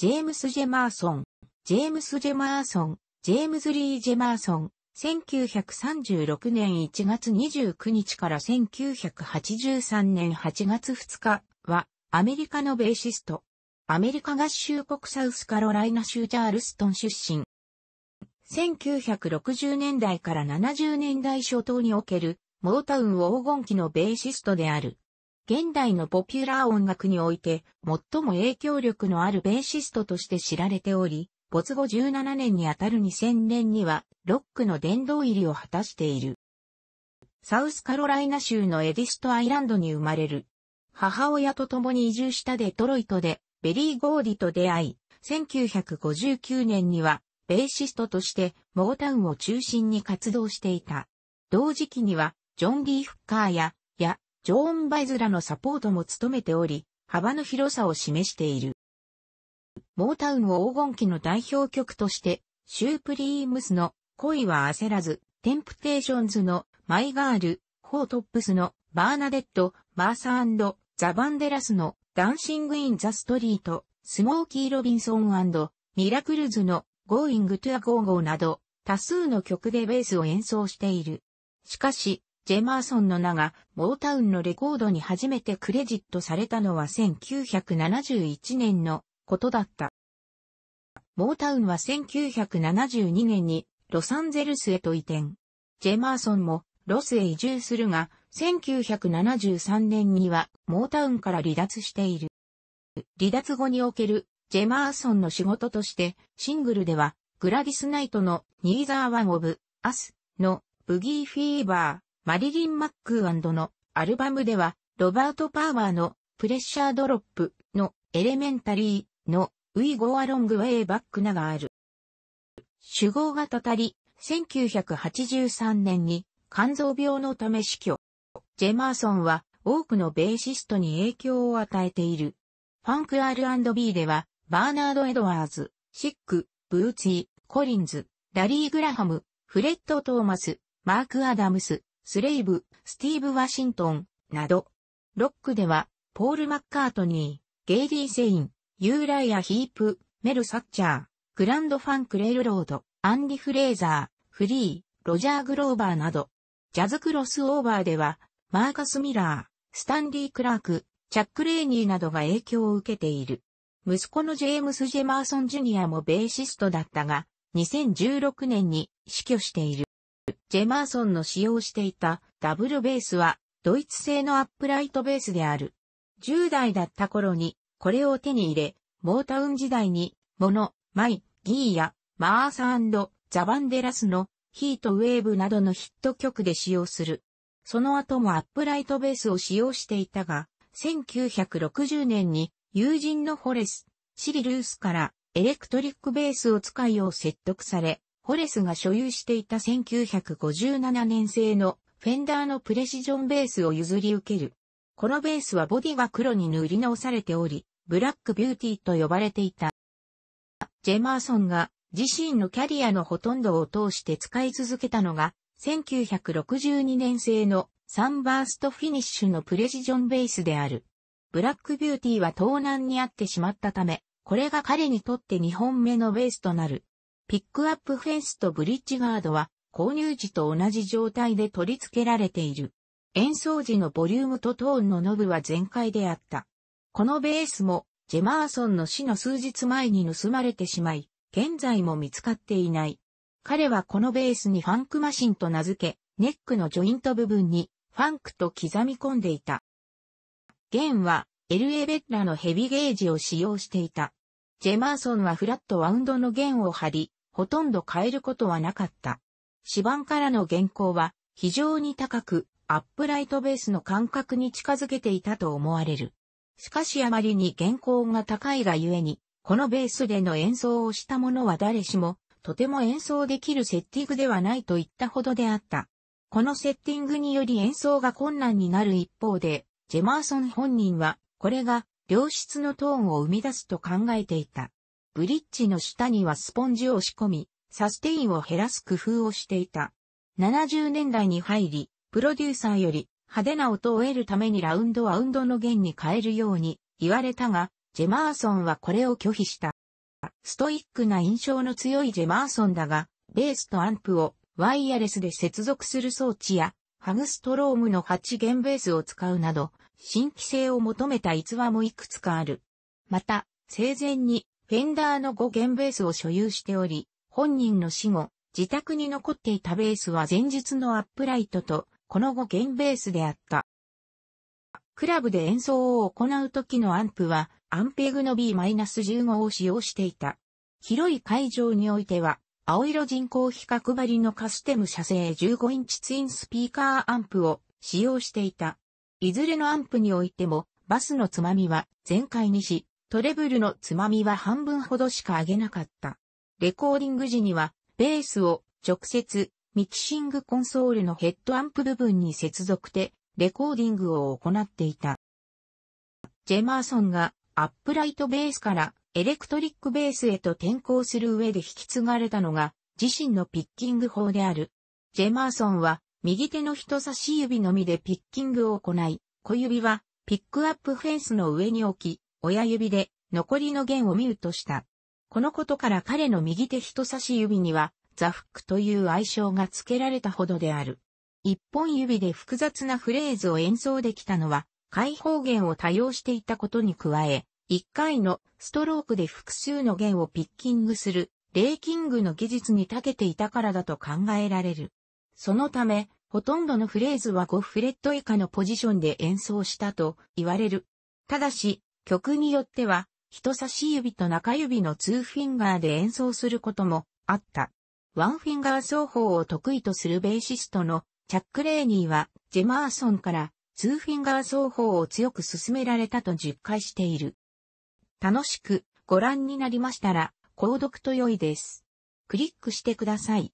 ジェームス・ジェマーソン、ジェームス・ジェマーソン、ジェームズ・リー・ジェマーソン、1936年1月29日から1983年8月2日は、アメリカのベーシスト。アメリカ合衆国サウスカロライナ州チャールストン出身。1960年代から70年代初頭における、モータウン黄金期のベーシストである。現代のポピュラー音楽において最も影響力のあるベーシストとして知られており、没後17年にあたる2000年にはロックの殿堂入りを果たしている。サウスカロライナ州のエディストアイランドに生まれる。母親と共に移住したデトロイトでベリー・ゴーディと出会い、1959年にはベーシストとしてモータウンを中心に活動していた。同時期にはジョン・リー・フッカーや、や、ジョーン・バイズらのサポートも務めており、幅の広さを示している。モータウンを黄金期の代表曲として、シュープリームスの恋は焦らず、テンプテーションズのマイガール、ホートップスのバーナデット、マーサーザ・バンデラスのダンシング・イン・ザ・ストリート、スモーキー・ロビンソンミラクルズのゴーイング・トゥ・ア・ゴーゴーなど多数の曲でベースを演奏している。しかし、ジェマーソンの名が、モータウンのレコードに初めてクレジットされたのは1971年のことだった。モータウンは1972年にロサンゼルスへと移転。ジェマーソンもロスへ移住するが、1973年にはモータウンから離脱している。離脱後におけるジェマーソンの仕事として、シングルではグラディスナイトのニーザーワンオブアスのブギーフィーバー、マリリン・マックーのアルバムでは、ロバート・パーマーのプレッシャードロップのエレメンタリーのウィゴアロングウェイバックナがある。主語がたたり、1983年に肝臓病のため死去。ジェマーソンは多くのベーシストに影響を与えている。ファンク R&B では、バーナード・エドワーズ、シック、ブーツィコリンズ、ラリー・グラハム、フレッド・トーマス、マーク・アダムス、スレイブ、スティーブ・ワシントン、など。ロックでは、ポール・マッカートニー、ゲイリー・セイン、ユーライア・ヒープ、メル・サッチャー、グランド・ファン・クレール・ロード、アンディ・フレーザー、フリー、ロジャー・グローバーなど。ジャズクロスオーバーでは、マーカス・ミラー、スタンリー・クラーク、チャック・レーニーなどが影響を受けている。息子のジェームス・ジェマーソン・ジュニアもベーシストだったが、2016年に死去している。ジェマーソンの使用していたダブルベースはドイツ製のアップライトベースである。10代だった頃にこれを手に入れ、モータウン時代に、モノ、マイ、ギーやマーサザ・バンデラスのヒートウェーブなどのヒット曲で使用する。その後もアップライトベースを使用していたが、1960年に友人のフォレス、シリルースからエレクトリックベースを使いを説得され、ホレスが所有していた1957年製のフェンダーのプレシジョンベースを譲り受ける。このベースはボディが黒に塗り直されており、ブラックビューティーと呼ばれていた。ジェマーソンが自身のキャリアのほとんどを通して使い続けたのが、1962年製のサンバーストフィニッシュのプレシジョンベースである。ブラックビューティーは盗難にあってしまったため、これが彼にとって2本目のベースとなる。ピックアップフェンスとブリッジガードは購入時と同じ状態で取り付けられている。演奏時のボリュームとトーンのノブは全開であった。このベースもジェマーソンの死の数日前に盗まれてしまい、現在も見つかっていない。彼はこのベースにファンクマシンと名付け、ネックのジョイント部分にファンクと刻み込んでいた。弦は LA ベッラのヘビゲージを使用していた。ジェマーソンはフラットワウンドの弦を張り、ほとんど変えることはなかった。指板からの原稿は非常に高く、アップライトベースの感覚に近づけていたと思われる。しかしあまりに原稿が高いがゆえに、このベースでの演奏をした者は誰しも、とても演奏できるセッティングではないと言ったほどであった。このセッティングにより演奏が困難になる一方で、ジェマーソン本人は、これが良質のトーンを生み出すと考えていた。ブリッジの下にはスポンジを仕込み、サステインを減らす工夫をしていた。70年代に入り、プロデューサーより派手な音を得るためにラウンドはンドの弦に変えるように言われたが、ジェマーソンはこれを拒否した。ストイックな印象の強いジェマーソンだが、ベースとアンプをワイヤレスで接続する装置や、ハグストロームの8弦ベースを使うなど、新規性を求めた逸話もいくつかある。また、生前にフェンダーの5弦ベースを所有しており、本人の死後、自宅に残っていたベースは前日のアップライトと、この5弦ベースであった。クラブで演奏を行う時のアンプは、アンペグの B-15 を使用していた。広い会場においては、青色人工比較張りのカステム射精15インチツインスピーカーアンプを使用していた。いずれのアンプにおいても、バスのつまみは全開にし、トレブルのつまみは半分ほどしか上げなかった。レコーディング時には、ベースを直接ミキシングコンソールのヘッドアンプ部分に接続で、レコーディングを行っていた。ジェマーソンがアップライトベースからエレクトリックベースへと転向する上で引き継がれたのが自身のピッキング法である。ジェマーソンは右手の人差し指のみでピッキングを行い、小指はピックアップフェンスの上に置き、親指で残りの弦をミュートした。このことから彼の右手人差し指にはザフックという愛称が付けられたほどである。一本指で複雑なフレーズを演奏できたのは開放弦を多用していたことに加え、一回のストロークで複数の弦をピッキングするレーキングの技術に長けていたからだと考えられる。そのため、ほとんどのフレーズは5フレット以下のポジションで演奏したと言われる。ただし、曲によっては、人差し指と中指の2フィンガーで演奏することもあった。ワンフィンガー奏法を得意とするベーシストのチャック・レーニーは、ジェマーソンから2フィンガー奏法を強く勧められたと実感している。楽しくご覧になりましたら、購読と良いです。クリックしてください。